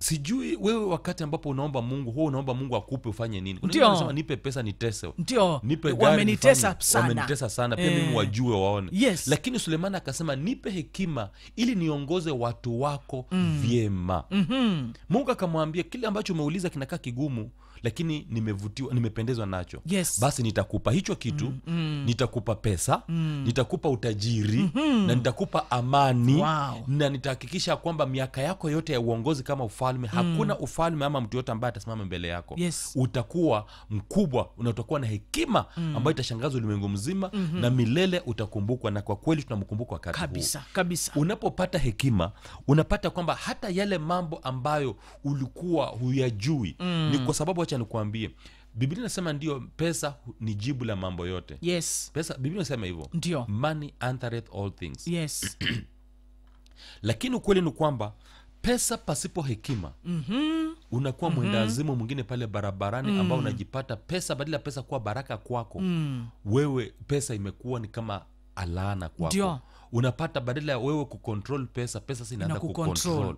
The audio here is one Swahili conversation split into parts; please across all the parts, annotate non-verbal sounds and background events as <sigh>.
sijui wewe wakati ambapo unaomba mungu huo unaomba mungu akupe ufanye nini nasema nipe pesa nitese ndio sana, pia eh. mimi wajue waone yes. lakini sulemani akasema nipe hekima ili niongoze watu wako mm. vyema mm-hmm. mungu akamwambia kile ambacho umeuliza kinakaa kigumu lakini nimevutiwa nimependezwa nacho yes. basi nitakupa hicho kitu mm, mm. nitakupa pesa mm. nitakupa utajiri mm-hmm. na nitakupa amani wow. na nitahakikisha kwamba miaka yako yote ya uongozi kama ufalme mm. hakuna ufalme ama mtu yote ambaye atasimama mbele yako yes. utakuwa mkubwa na utakuwa na hekima mm. ambayo itashangaza ulimwengu mzima mm-hmm. na milele utakumbukwa na kwa kweli tunamkumbuka wakati kabisa, huu kabisa unapopata hekima unapata kwamba hata yale mambo ambayo ulikuwa huyajui mm. ni kwa sababu wacha nikuambie biblia inasema ndio pesa ni jibu la mambo yote yes pesa biblia inasema hivyo ndio money all things yes <clears throat> lakini ukweli ni kwamba pesa pasipo hekima mm-hmm. unakuwa mm-hmm. mwendazimu mwingine pale barabarani mm-hmm. ambao mm. unajipata pesa badala ya pesa kuwa baraka kwako mm-hmm. wewe pesa imekuwa ni kama alaana kwako Dio unapata badala ya wewe kucontrol pesa pesa sasa inaanza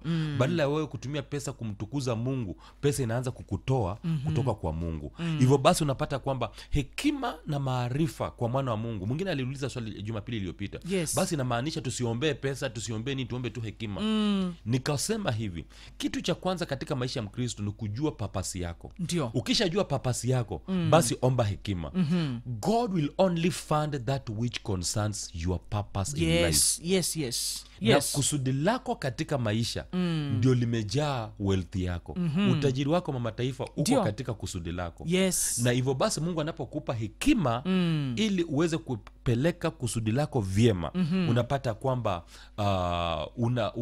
mm. badala ya wewe kutumia pesa kumtukuza mungu pesa inaanza kukutoa mm-hmm. kutoka kwa mungu mm. basi unapata kwamba hekima na maarifa kwa mwana wa mungu mwingine aliuliza swali jumapili iliyopita yes. basi inamaanisha tusiombee pesa tusiombee ni tuombe tu hekima mm. nikasema hivi kitu cha kwanza katika maisha ya mkristo ni kujua papasi yako Ndiyo. ukishajua papasi yako mm. basi omba hekima mm-hmm. god will only fund that which concerns your purpose yes. in yes, yes, yes. Yes. na kusudi lako katika maisha mm. ndio limejaa welthi yako mm-hmm. utajiri wako mamataifa uko Dio. katika kusudi lako yes. na hivyo basi mungu anapokupa hekima mm. ili uweze kupeleka kusudi lako vyema mm-hmm. unapata kwamba uh, una,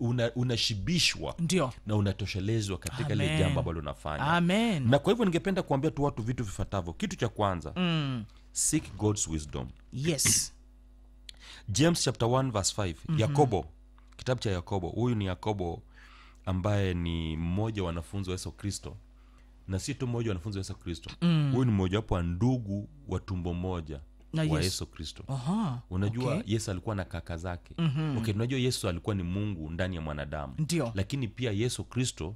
una unashibishwa una, na unatoshelezwa katika ile jambo ambalo unafanya Amen. na kwa hivyo ningependa kuambia tu watu vitu vifuatavyo kitu cha kwanza mm. seek god's wisdom yes James chapter 1 verse 5 mm -hmm. Yakobo, kitabu cha Yakobo. Huyu ni Yakobo ambaye ni mmoja wa wanafunzi wa Yesu Kristo, na si tu mmoja wa wanafunzi wa Yesu Kristo mm. Huyu ni mmojawapo wa ndugu wa tumbo moja na wa Yesu, Yesu Kristo. unajua okay. Yesu alikuwa na kaka zake mm -hmm. Okay, unajua Yesu alikuwa ni Mungu ndani ya mwanadamu. Ndiyo. Lakini pia Yesu Kristo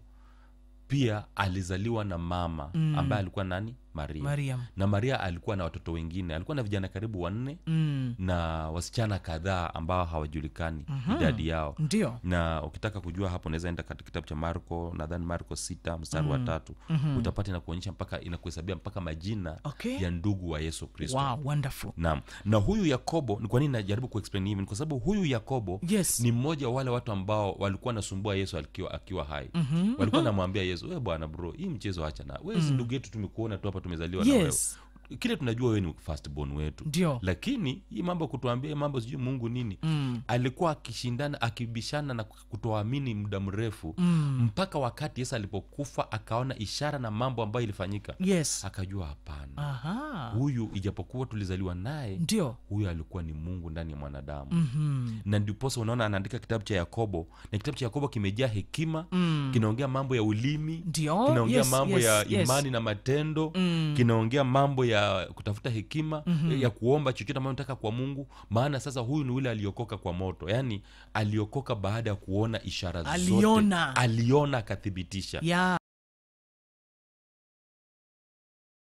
pia alizaliwa na mama mm. ambaye alikuwa nani? maria mariam na maria alikuwa na watoto wengine alikuwa na vijana karibu wanne mm. na wasichana kadhaa ambao hawajulikani mm-hmm. idadi yao ndio na ukitaka kujua hapo unaweza enda katika kitabu cha marko nadhani marko sita mstari mm. wa tatu mm-hmm. utapata inakuonyesha mpaka inakuhesabia mpaka majina okay. ya ndugu wa yesu kristo wow, na, na huyu yakobo ni kwa nini najaribu kuexplain hivi kwa sababu huyu yakobo yes. ni mmoja wa wale watu ambao walikuwa nasumbua yesu akiwa, hai mm-hmm. walikuwa mhm. namwambia yesu we bwana bro hii mchezo hacha na wezi mm. ndugu yetu tumekuona tu hapa tumezaliwa yes. na wewe kile tunajua wewe ni first born wetu ndio lakini hii mambo kutuambia mambo sijui mungu nini mm. alikuwa akishindana akibishana na kutoamini muda mrefu mm. mpaka wakati yesu alipokufa akaona ishara na mambo ambayo ilifanyika yes akajua hapana huyu ijapokuwa tulizaliwa naye ndio huyu alikuwa ni mungu ndani ya mwanadamu mm-hmm. na ndiposa unaona anaandika kitabu cha yakobo na kitabu cha yakobo kimejaa hekima mm. kinaongea mambo ya ulimi kinaongea yes, mambo yes, ya imani na matendo mm. kinaongea mambo ya ya kutafuta hekima mm-hmm. ya kuomba chochote ambayo nataka kwa mungu maana sasa huyu ni yule aliokoka kwa moto yaani aliokoka baada ya kuona ishara aliona. zote aliona akathibitisha yeah